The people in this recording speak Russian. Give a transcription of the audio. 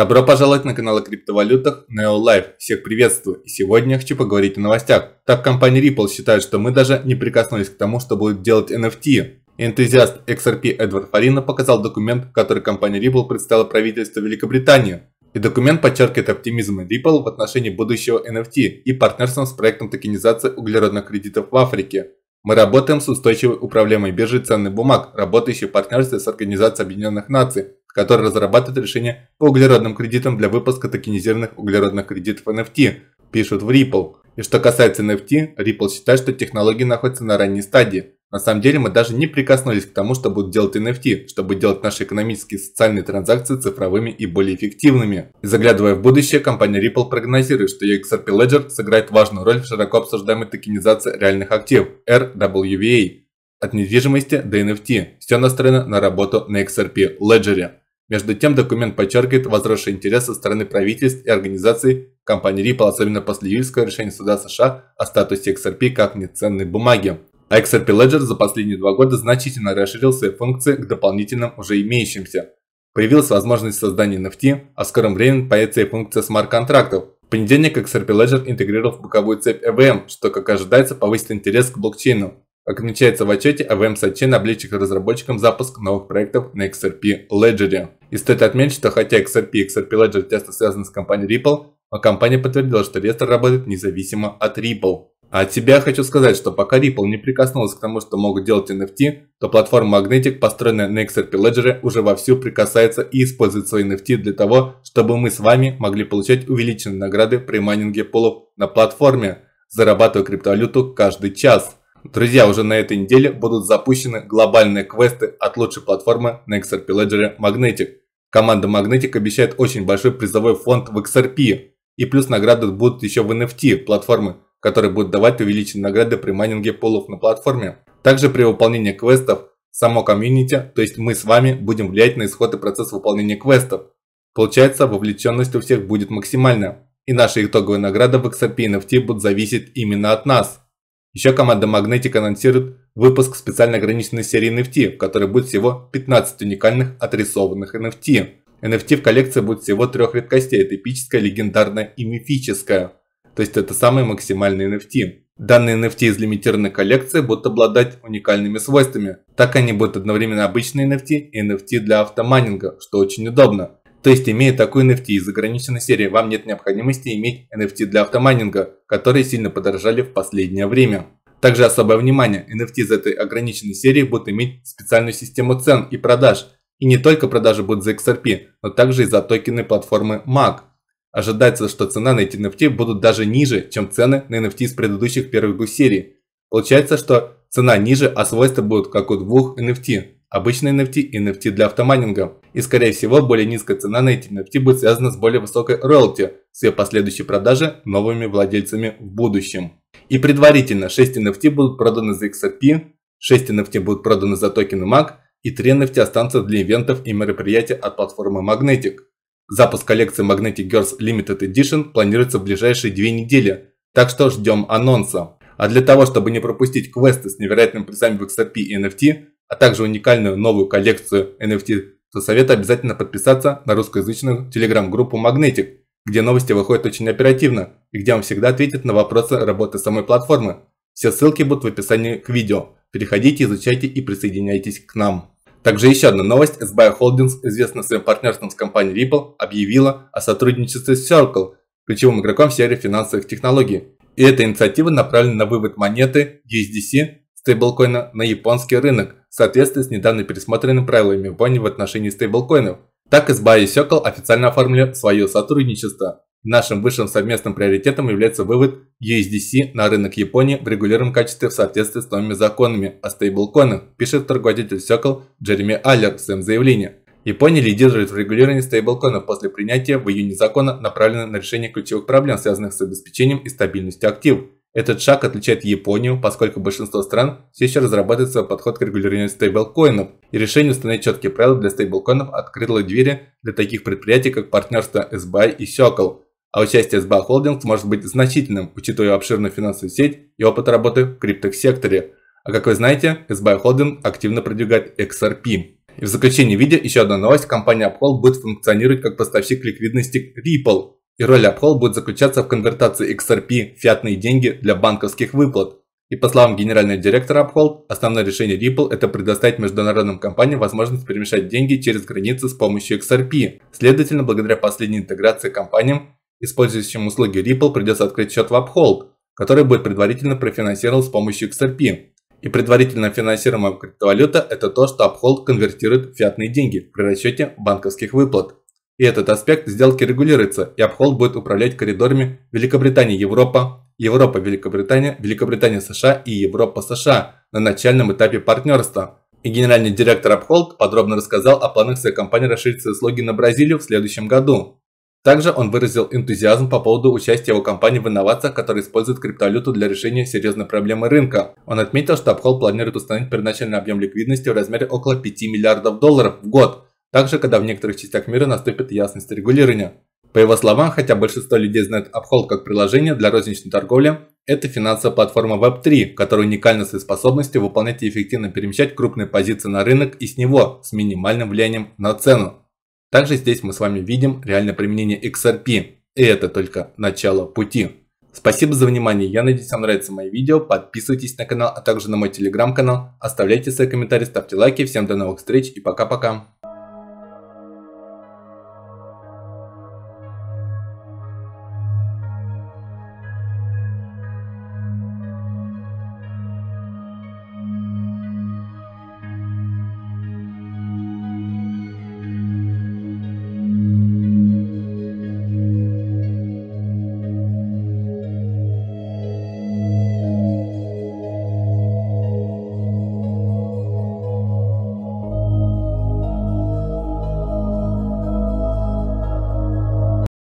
Добро пожаловать на канал о криптовалютах NeoLife. Всех приветствую. И сегодня я хочу поговорить о новостях. Так компания Ripple считает, что мы даже не прикоснулись к тому, что будет делать NFT. Энтузиаст XRP Эдвард Фарина показал документ, который компания Ripple представила правительству Великобритании. И документ подчеркивает оптимизм Ripple в отношении будущего NFT и партнерством с проектом токенизации углеродных кредитов в Африке. Мы работаем с устойчивой управляемой биржей ценных бумаг, работающей в партнерстве с Организацией Объединенных Наций, которая разрабатывает решения по углеродным кредитам для выпуска токенизированных углеродных кредитов NFT, пишут в Ripple. И что касается NFT, Ripple считает, что технологии находятся на ранней стадии. На самом деле мы даже не прикоснулись к тому, что будут делать NFT, чтобы делать наши экономические и социальные транзакции цифровыми и более эффективными. И заглядывая в будущее, компания Ripple прогнозирует, что XRP Ledger сыграет важную роль в широко обсуждаемой токенизации реальных активов (RWA) от недвижимости до NFT. Все настроено на работу на XRP Ledger. Между тем, документ подчеркивает возросший интерес со стороны правительств и организаций компании Ripple, особенно после июльского решения суда США о статусе XRP как неценной бумаги. А XRP Ledger за последние два года значительно расширил свои функции к дополнительным уже имеющимся. Появилась возможность создания NFT, а в скором времени появится и функция смарт-контрактов. В понедельник XRP Ledger интегрировал в боковую цепь EVM, эм, что, как ожидается, повысит интерес к блокчейну. Как отмечается в отчете, EVM эм сообщение облегчит разработчикам запуск новых проектов на XRP Ledger. И стоит отметить, что хотя XRP и XRP Ledger тесно связаны с компанией Ripple, но компания подтвердила, что реестр работает независимо от Ripple. От а себя хочу сказать, что пока Ripple не прикоснулась к тому, что могут делать NFT, то платформа Magnetic, построенная на XRP Ledger, уже вовсю прикасается и использует свои NFT для того, чтобы мы с вами могли получать увеличенные награды при майнинге полов на платформе, зарабатывая криптовалюту каждый час. Друзья, уже на этой неделе будут запущены глобальные квесты от лучшей платформы на XRP Ledger Magnetic. Команда Magnetic обещает очень большой призовой фонд в XRP. И плюс награды будут еще в NFT платформы, которые будут давать увеличенные награды при майнинге полов на платформе. Также при выполнении квестов само комьюнити, то есть мы с вами, будем влиять на исход и процесс выполнения квестов. Получается, вовлеченность у всех будет максимальная, и наши итоговые награды в XRP и NFT будут зависеть именно от нас. Еще команда Magnetic анонсирует выпуск специально ограниченной серии NFT, в которой будет всего 15 уникальных отрисованных NFT. NFT в коллекции будет всего трех редкостей – это эпическая, легендарная и мифическая. То есть это самый максимальный NFT. Данные NFT из лимитированной коллекции будут обладать уникальными свойствами. Так они будут одновременно обычные NFT и NFT для автомайнинга, что очень удобно. То есть, имея такой NFT из ограниченной серии, вам нет необходимости иметь NFT для автомайнинга, которые сильно подорожали в последнее время. Также особое внимание, NFT из этой ограниченной серии будут иметь специальную систему цен и продаж. И не только продажи будут за XRP, но также и за токены платформы MAC – Ожидается, что цена на эти NFT будут даже ниже, чем цены на NFT из предыдущих первых двух серий. Получается, что цена ниже, а свойства будут как у двух NFT. Обычный NFT и NFT для автомайнинга. И скорее всего, более низкая цена на эти NFT будет связана с более высокой роялти, с ее последующей продажи новыми владельцами в будущем. И предварительно 6 NFT будут проданы за XRP, 6 NFT будут проданы за токены MAG и 3 NFT останутся для ивентов и мероприятий от платформы Magnetic. Запуск коллекции Magnetic Girls Limited Edition планируется в ближайшие две недели, так что ждем анонса. А для того, чтобы не пропустить квесты с невероятными призами в XRP и NFT, а также уникальную новую коллекцию NFT, то советую обязательно подписаться на русскоязычную телеграм-группу Magnetic, где новости выходят очень оперативно и где вам всегда ответят на вопросы работы самой платформы. Все ссылки будут в описании к видео. Переходите, изучайте и присоединяйтесь к нам. Также еще одна новость. SBI Holdings, известная своим партнерством с компанией Ripple, объявила о сотрудничестве с Circle, ключевым игроком в сфере финансовых технологий. И эта инициатива направлена на вывод монеты USDC стейблкоина на японский рынок в соответствии с недавно пересмотренными правилами Японии в отношении стейблкоинов. Так SBI и Circle официально оформили свое сотрудничество. Нашим высшим совместным приоритетом является вывод USDC на рынок Японии в регулируемом качестве в соответствии с новыми законами о стейблкоинах, пишет торгователь Circle Джереми Аллер в своем заявлении. Япония лидирует в регулировании стейблкоинов после принятия в июне закона, направленного на решение ключевых проблем, связанных с обеспечением и стабильностью активов. Этот шаг отличает Японию, поскольку большинство стран все еще разрабатывает свой подход к регулированию стейблкоинов, и решение установить четкие правила для стейблкоинов открыло двери для таких предприятий, как партнерство SBI и Circle, а участие SBA Holdings может быть значительным, учитывая обширную финансовую сеть и опыт работы в криптосекторе. А как вы знаете, SBA Holdings активно продвигает XRP. И в заключении видео еще одна новость. Компания Uphold будет функционировать как поставщик ликвидности Ripple. И роль Uphold будет заключаться в конвертации XRP в фиатные деньги для банковских выплат. И по словам генерального директора Uphold, основное решение Ripple – это предоставить международным компаниям возможность перемещать деньги через границы с помощью XRP. Следовательно, благодаря последней интеграции компаниям Использующим услуги Ripple придется открыть счет в Uphold, который будет предварительно профинансирован с помощью XRP. И предварительно финансируемая криптовалюта – это то, что Uphold конвертирует в фиатные деньги при расчете банковских выплат. И этот аспект сделки регулируется, и Uphold будет управлять коридорами Великобритания-Европа, Европа-Великобритания, Великобритания-США и Европа-США на начальном этапе партнерства. И генеральный директор Uphold подробно рассказал о планах своей компании расширить свои услуги на Бразилию в следующем году. Также он выразил энтузиазм по поводу участия его компании в инновациях, которые используют криптовалюту для решения серьезной проблемы рынка. Он отметил, что Апхол планирует установить первоначальный объем ликвидности в размере около 5 миллиардов долларов в год, также когда в некоторых частях мира наступит ясность регулирования. По его словам, хотя большинство людей знают Uphold как приложение для розничной торговли, это финансовая платформа Web3, которая уникальна своей способностью выполнять и эффективно перемещать крупные позиции на рынок и с него с минимальным влиянием на цену. Также здесь мы с вами видим реальное применение XRP. И это только начало пути. Спасибо за внимание, я надеюсь вам нравится мое видео, подписывайтесь на канал, а также на мой телеграм-канал, оставляйте свои комментарии, ставьте лайки, всем до новых встреч и пока-пока.